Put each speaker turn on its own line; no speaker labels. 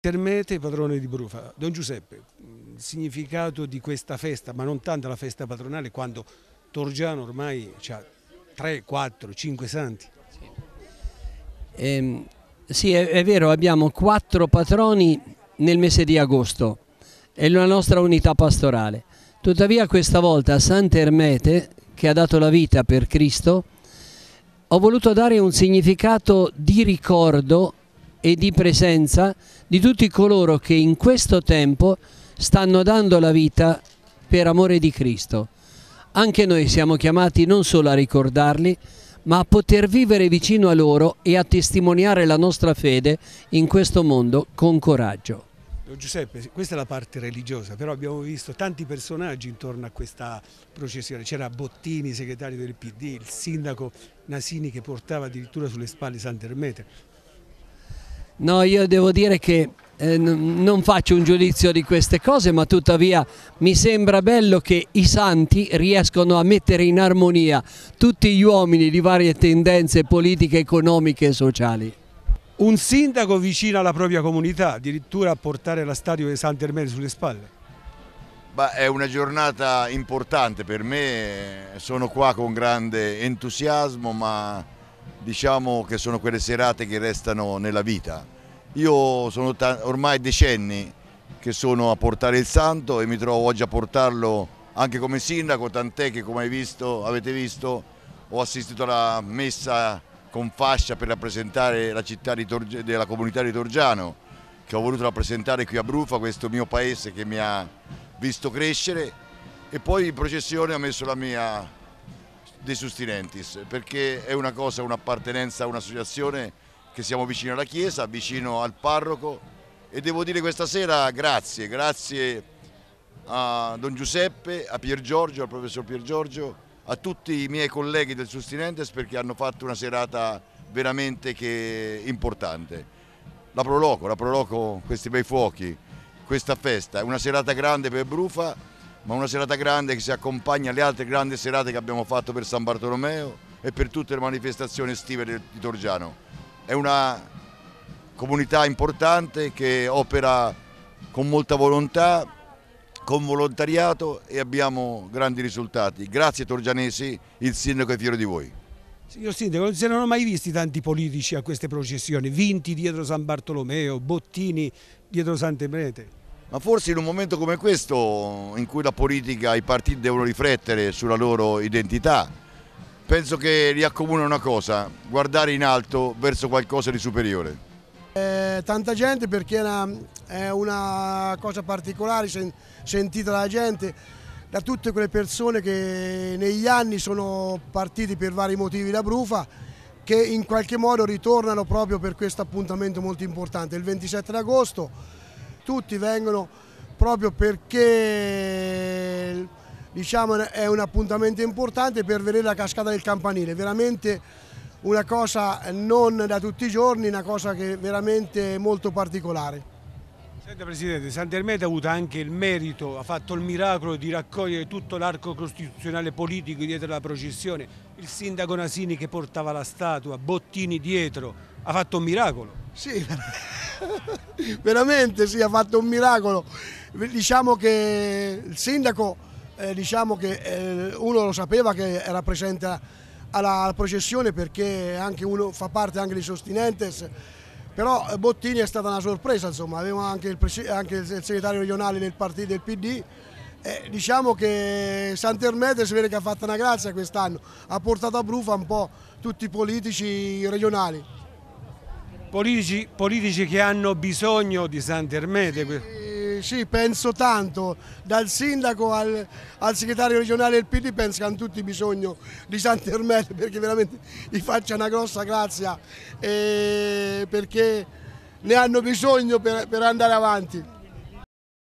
Termete, padrone di Brufa. Don Giuseppe, mm, il significato di questa festa, ma non tanto la festa patronale, quando Torgiano ormai ha 3, 4, 5 santi.
Sì, eh, sì è, è, vero, abbiamo quattro patroni nel mese di agosto, è la nostra unità pastorale. Tuttavia questa volta Sant'Ermete, che ha dato la vita per Cristo, ho voluto dare un significato di ricordo e di presenza di tutti coloro che in questo tempo stanno dando la vita per amore di Cristo. Anche noi siamo chiamati non solo a ricordarli, ma a poter vivere vicino a loro e a testimoniare la nostra fede in questo mondo con coraggio.
Giuseppe, questa è la parte religiosa, però abbiamo visto tanti personaggi intorno a questa processione. C'era Bottini, segretario del PD, il sindaco Nasini che portava addirittura sulle spalle Sant'Ermete.
No, io devo dire che eh, non faccio un giudizio di queste cose, ma tuttavia mi sembra bello che i santi riescono a mettere in armonia tutti gli uomini di varie tendenze politiche, economiche e sociali.
Un sindaco vicino alla propria comunità, addirittura a portare la stadio dei Santi Ermeli sulle spalle.
Beh, è una giornata importante per me, sono qua con grande entusiasmo, ma diciamo che sono quelle serate che restano nella vita. Io sono ormai decenni che sono a portare il santo e mi trovo oggi a portarlo anche come sindaco, tant'è che come visto, avete visto ho assistito alla messa con fascia per rappresentare la, la comunità di Torgiano che ho voluto rappresentare qui a Brufa, questo mio paese che mi ha visto crescere e poi in processione ho messo la mia dei Sustinentis perché è una cosa, un'appartenenza a un'associazione che siamo vicino alla chiesa, vicino al parroco e devo dire questa sera grazie, grazie a Don Giuseppe, a Pier Giorgio, al professor Pier Giorgio, a tutti i miei colleghi del Sustinentes perché hanno fatto una serata veramente importante. La Proloco, la Proloco, questi bei fuochi, questa festa, è una serata grande per Brufa ma una serata grande che si accompagna alle altre grandi serate che abbiamo fatto per San Bartolomeo e per tutte le manifestazioni estive di Torgiano. È una comunità importante che opera con molta volontà, con volontariato e abbiamo grandi risultati. Grazie Torgianesi, il sindaco è fiero di voi.
Signor Sindaco, non si erano mai visti tanti politici a queste processioni, Vinti dietro San Bartolomeo, Bottini dietro Sante
ma forse in un momento come questo, in cui la politica e i partiti devono riflettere sulla loro identità, penso che li accomuna una cosa, guardare in alto verso qualcosa di superiore.
Eh, tanta gente perché è una, è una cosa particolare sen, sentita dalla gente, da tutte quelle persone che negli anni sono partiti per vari motivi da Brufa, che in qualche modo ritornano proprio per questo appuntamento molto importante, il 27 d'agosto tutti vengono proprio perché diciamo, è un appuntamento importante per vedere la cascata del campanile, veramente una cosa non da tutti i giorni, una cosa che è veramente molto particolare.
Senta Presidente, Sant'Ermete ha avuto anche il merito, ha fatto il miracolo di raccogliere tutto l'arco costituzionale politico dietro la processione, il sindaco Nasini che portava la statua, Bottini dietro, ha fatto un miracolo. Sì, veramente
sì, ha fatto un miracolo. Diciamo che il sindaco, eh, diciamo che eh, uno lo sapeva che era presente alla processione perché anche uno fa parte anche di Sostinentes però Bottini è stata una sorpresa, insomma, aveva anche il, anche il segretario regionale del partito del PD. Eh, diciamo che Sant'Ermete si vede che ha fatto una grazia quest'anno, ha portato a brufa un po' tutti i politici regionali.
Politici, politici che hanno bisogno di Sant'Ermete.
Sì, sì, penso tanto, dal sindaco al, al, segretario regionale del PD penso che hanno tutti bisogno di Sant'Ermete perché veramente gli faccia una
grossa grazia e eh, perché ne hanno bisogno per, per andare avanti.